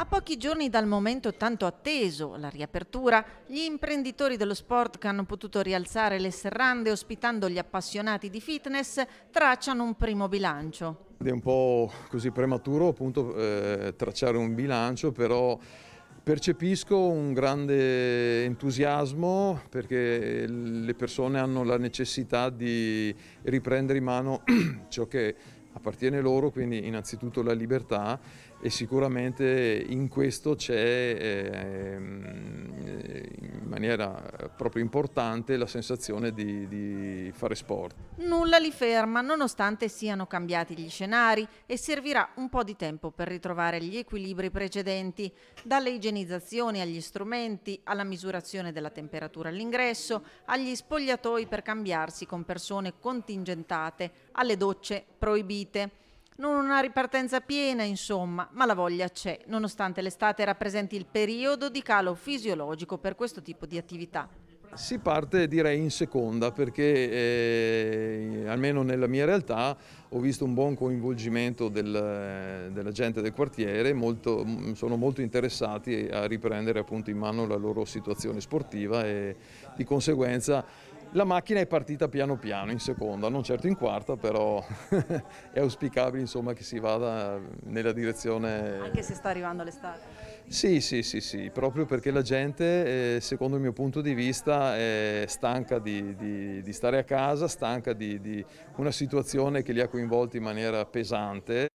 A pochi giorni dal momento tanto atteso, la riapertura, gli imprenditori dello sport che hanno potuto rialzare le serrande ospitando gli appassionati di fitness tracciano un primo bilancio. È un po' così prematuro appunto eh, tracciare un bilancio, però percepisco un grande entusiasmo perché le persone hanno la necessità di riprendere in mano ciò che appartiene loro, quindi innanzitutto la libertà e sicuramente in questo c'è eh, maniera eh, proprio importante la sensazione di, di fare sport. Nulla li ferma, nonostante siano cambiati gli scenari e servirà un po' di tempo per ritrovare gli equilibri precedenti, dalle igienizzazioni agli strumenti, alla misurazione della temperatura all'ingresso, agli spogliatoi per cambiarsi con persone contingentate, alle docce proibite. Non una ripartenza piena, insomma, ma la voglia c'è, nonostante l'estate rappresenti il periodo di calo fisiologico per questo tipo di attività. Si parte direi in seconda perché eh, almeno nella mia realtà ho visto un buon coinvolgimento del, della gente del quartiere, molto, mm, sono molto interessati a riprendere appunto in mano la loro situazione sportiva e di conseguenza la macchina è partita piano piano in seconda, non certo in quarta, però è auspicabile insomma, che si vada nella direzione... Anche se sta arrivando l'estate. Sì, sì, sì, sì, proprio perché la gente, eh, secondo il mio punto di vista, è stanca di, di, di stare a casa, stanca di, di una situazione che li ha coinvolti in maniera pesante.